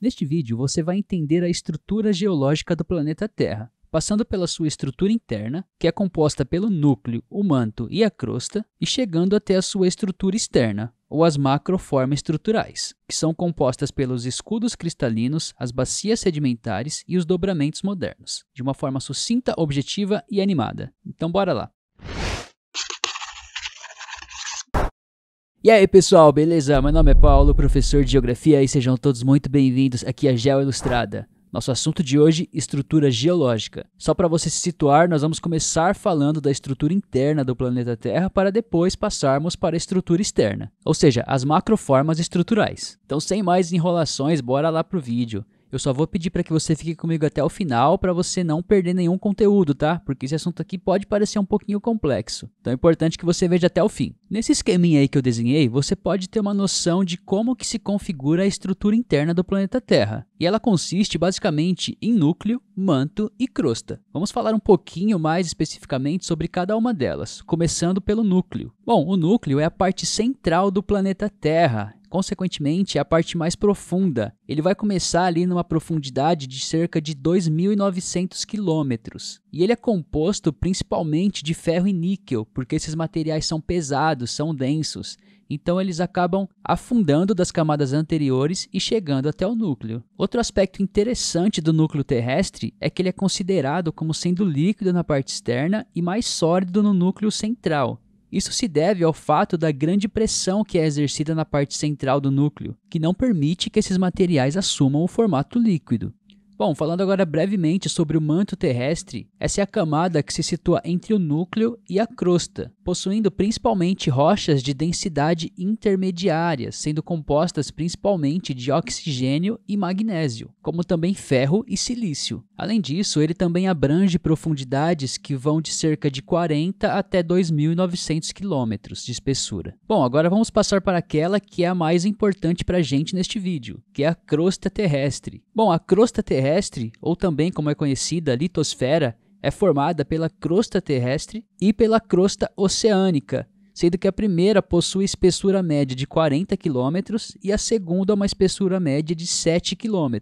Neste vídeo, você vai entender a estrutura geológica do planeta Terra, passando pela sua estrutura interna, que é composta pelo núcleo, o manto e a crosta, e chegando até a sua estrutura externa, ou as macroformas estruturais, que são compostas pelos escudos cristalinos, as bacias sedimentares e os dobramentos modernos, de uma forma sucinta, objetiva e animada. Então bora lá! E aí pessoal, beleza? Meu nome é Paulo, professor de Geografia e sejam todos muito bem-vindos aqui à Geo Ilustrada. Nosso assunto de hoje, estrutura geológica. Só para você se situar, nós vamos começar falando da estrutura interna do planeta Terra para depois passarmos para a estrutura externa, ou seja, as macroformas estruturais. Então, sem mais enrolações, bora lá pro vídeo. Eu só vou pedir para que você fique comigo até o final para você não perder nenhum conteúdo, tá? Porque esse assunto aqui pode parecer um pouquinho complexo. Então é importante que você veja até o fim. Nesse esqueminha aí que eu desenhei, você pode ter uma noção de como que se configura a estrutura interna do planeta Terra. E ela consiste basicamente em núcleo, manto e crosta. Vamos falar um pouquinho mais especificamente sobre cada uma delas, começando pelo núcleo. Bom, o núcleo é a parte central do planeta Terra consequentemente, é a parte mais profunda. Ele vai começar ali numa profundidade de cerca de 2.900 quilômetros. E ele é composto principalmente de ferro e níquel, porque esses materiais são pesados, são densos. Então eles acabam afundando das camadas anteriores e chegando até o núcleo. Outro aspecto interessante do núcleo terrestre é que ele é considerado como sendo líquido na parte externa e mais sólido no núcleo central. Isso se deve ao fato da grande pressão que é exercida na parte central do núcleo, que não permite que esses materiais assumam o formato líquido. Bom, falando agora brevemente sobre o manto terrestre, essa é a camada que se situa entre o núcleo e a crosta, possuindo principalmente rochas de densidade intermediária, sendo compostas principalmente de oxigênio e magnésio, como também ferro e silício. Além disso, ele também abrange profundidades que vão de cerca de 40 até 2.900 quilômetros de espessura. Bom, agora vamos passar para aquela que é a mais importante para a gente neste vídeo, que é a crosta terrestre. Bom, a crosta terrestre, ou também como é conhecida, litosfera, é formada pela crosta terrestre e pela crosta oceânica, sendo que a primeira possui espessura média de 40 km e a segunda uma espessura média de 7 km,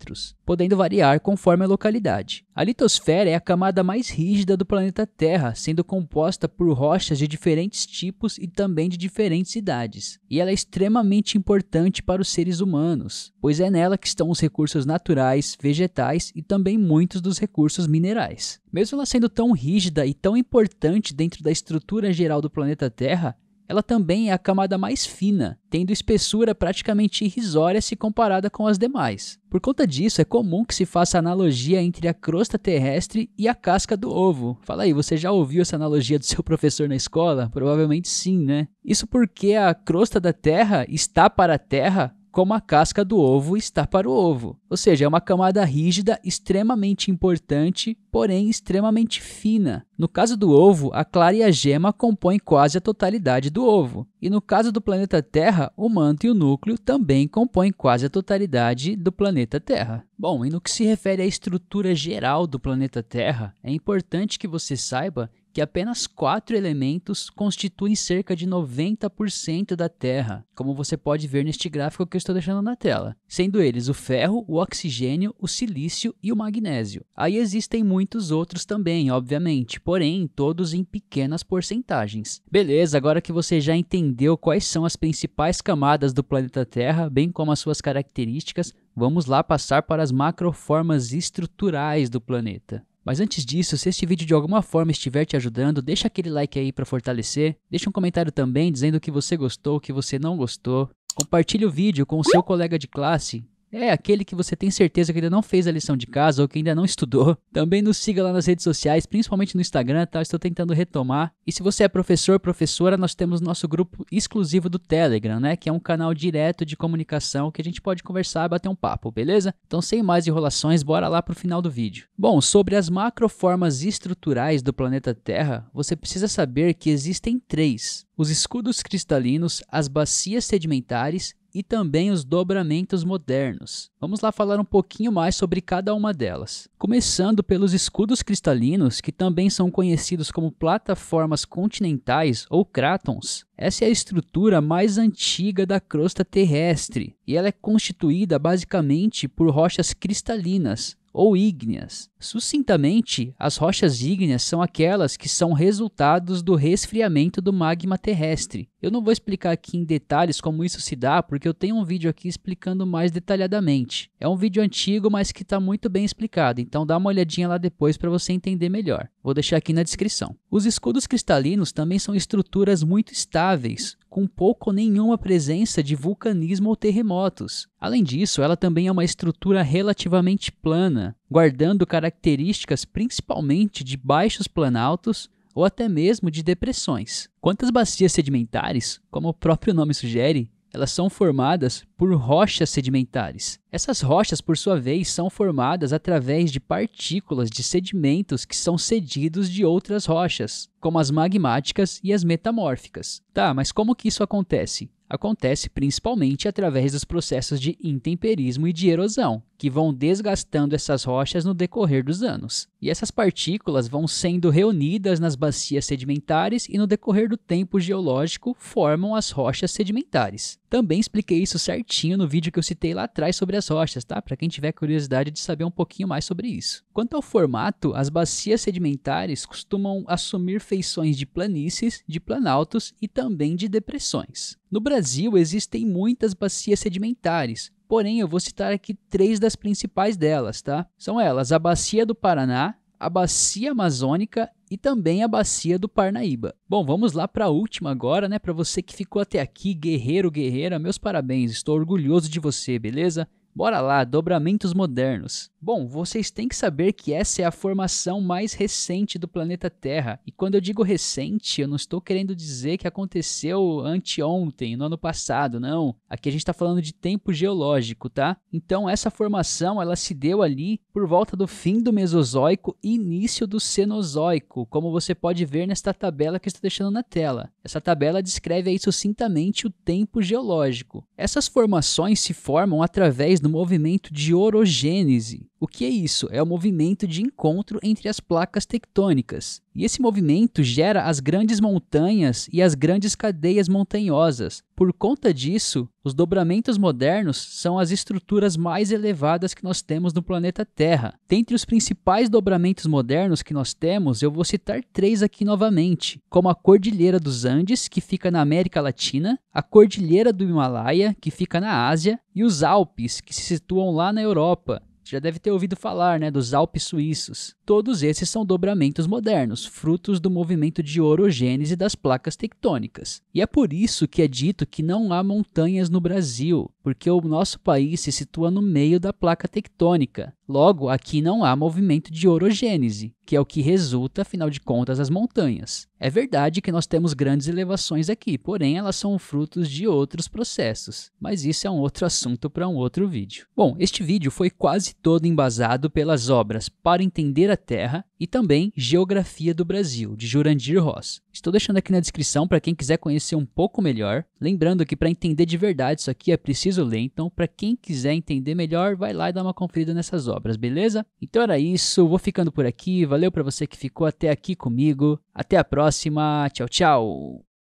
podendo variar conforme a localidade. A litosfera é a camada mais rígida do planeta Terra, sendo composta por rochas de diferentes tipos e também de diferentes idades. E ela é extremamente importante para os seres humanos, pois é nela que estão os recursos naturais, vegetais e também muitos dos recursos minerais. Mesmo ela sendo tão rígida e tão importante dentro da estrutura geral do planeta Terra, ela também é a camada mais fina, tendo espessura praticamente irrisória se comparada com as demais. Por conta disso, é comum que se faça analogia entre a crosta terrestre e a casca do ovo. Fala aí, você já ouviu essa analogia do seu professor na escola? Provavelmente sim, né? Isso porque a crosta da Terra está para a Terra como a casca do ovo está para o ovo. Ou seja, é uma camada rígida extremamente importante, porém extremamente fina. No caso do ovo, a clara e a gema compõem quase a totalidade do ovo. E no caso do planeta Terra, o manto e o núcleo também compõem quase a totalidade do planeta Terra. Bom, e no que se refere à estrutura geral do planeta Terra, é importante que você saiba que apenas quatro elementos constituem cerca de 90% da Terra, como você pode ver neste gráfico que eu estou deixando na tela, sendo eles o ferro, o oxigênio, o silício e o magnésio. Aí existem muitos outros também, obviamente, porém todos em pequenas porcentagens. Beleza, agora que você já entendeu quais são as principais camadas do planeta Terra, bem como as suas características, vamos lá passar para as macroformas estruturais do planeta. Mas antes disso, se este vídeo de alguma forma estiver te ajudando, deixa aquele like aí para fortalecer, deixa um comentário também dizendo o que você gostou, o que você não gostou, compartilhe o vídeo com o seu colega de classe é aquele que você tem certeza que ainda não fez a lição de casa ou que ainda não estudou. Também nos siga lá nas redes sociais, principalmente no Instagram, tá? estou tentando retomar. E se você é professor, professora, nós temos nosso grupo exclusivo do Telegram, né? Que é um canal direto de comunicação que a gente pode conversar e bater um papo, beleza? Então, sem mais enrolações, bora lá pro final do vídeo. Bom, sobre as macroformas estruturais do planeta Terra, você precisa saber que existem três: os escudos cristalinos, as bacias sedimentares e também os dobramentos modernos. Vamos lá falar um pouquinho mais sobre cada uma delas. Começando pelos escudos cristalinos, que também são conhecidos como plataformas continentais ou crátons. Essa é a estrutura mais antiga da crosta terrestre e ela é constituída basicamente por rochas cristalinas, ou ígneas. Sucintamente, as rochas ígneas são aquelas que são resultados do resfriamento do magma terrestre. Eu não vou explicar aqui em detalhes como isso se dá, porque eu tenho um vídeo aqui explicando mais detalhadamente. É um vídeo antigo, mas que está muito bem explicado, então dá uma olhadinha lá depois para você entender melhor. Vou deixar aqui na descrição. Os escudos cristalinos também são estruturas muito estáveis, com pouco ou nenhuma presença de vulcanismo ou terremotos. Além disso, ela também é uma estrutura relativamente plana, guardando características principalmente de baixos planaltos ou até mesmo de depressões. Quantas bacias sedimentares, como o próprio nome sugere, elas são formadas por rochas sedimentares. Essas rochas, por sua vez, são formadas através de partículas de sedimentos que são cedidos de outras rochas, como as magmáticas e as metamórficas. Tá, mas como que isso acontece? Acontece principalmente através dos processos de intemperismo e de erosão, que vão desgastando essas rochas no decorrer dos anos. E essas partículas vão sendo reunidas nas bacias sedimentares e, no decorrer do tempo geológico, formam as rochas sedimentares. Também expliquei isso certinho no vídeo que eu citei lá atrás sobre as rochas, tá? Para quem tiver curiosidade de saber um pouquinho mais sobre isso. Quanto ao formato, as bacias sedimentares costumam assumir feições de planícies, de planaltos e também de depressões. No Brasil existem muitas bacias sedimentares, Porém, eu vou citar aqui três das principais delas, tá? São elas a Bacia do Paraná, a Bacia Amazônica e também a bacia do Parnaíba. Bom, vamos lá para a última agora, né? Para você que ficou até aqui, guerreiro, guerreira, meus parabéns. Estou orgulhoso de você, beleza? Bora lá, dobramentos modernos. Bom, vocês têm que saber que essa é a formação mais recente do planeta Terra. E quando eu digo recente, eu não estou querendo dizer que aconteceu anteontem, no ano passado, não. Aqui a gente está falando de tempo geológico, tá? Então essa formação ela se deu ali por volta do fim do Mesozoico e início do Cenozoico, como você pode ver nesta tabela que eu estou deixando na tela. Essa tabela descreve aí sucintamente o tempo geológico. Essas formações se formam através do movimento de orogênese. O que é isso? É o movimento de encontro entre as placas tectônicas. E esse movimento gera as grandes montanhas e as grandes cadeias montanhosas. Por conta disso, os dobramentos modernos são as estruturas mais elevadas que nós temos no planeta Terra. Dentre os principais dobramentos modernos que nós temos, eu vou citar três aqui novamente, como a Cordilheira dos Andes, que fica na América Latina, a Cordilheira do Himalaia, que fica na Ásia, e os Alpes, que se situam lá na Europa já deve ter ouvido falar né, dos Alpes suíços. Todos esses são dobramentos modernos, frutos do movimento de orogênese das placas tectônicas. E é por isso que é dito que não há montanhas no Brasil, porque o nosso país se situa no meio da placa tectônica. Logo, aqui não há movimento de orogênese, que é o que resulta, afinal de contas, as montanhas. É verdade que nós temos grandes elevações aqui, porém elas são frutos de outros processos, mas isso é um outro assunto para um outro vídeo. Bom, este vídeo foi quase todo embasado pelas obras Para Entender a Terra e também Geografia do Brasil, de Jurandir Ross. Estou deixando aqui na descrição para quem quiser conhecer um pouco melhor. Lembrando que para entender de verdade isso aqui é preciso ler, então para quem quiser entender melhor, vai lá e dá uma conferida nessas obras obras, beleza? Então era isso, vou ficando por aqui. Valeu para você que ficou até aqui comigo. Até a próxima. Tchau, tchau.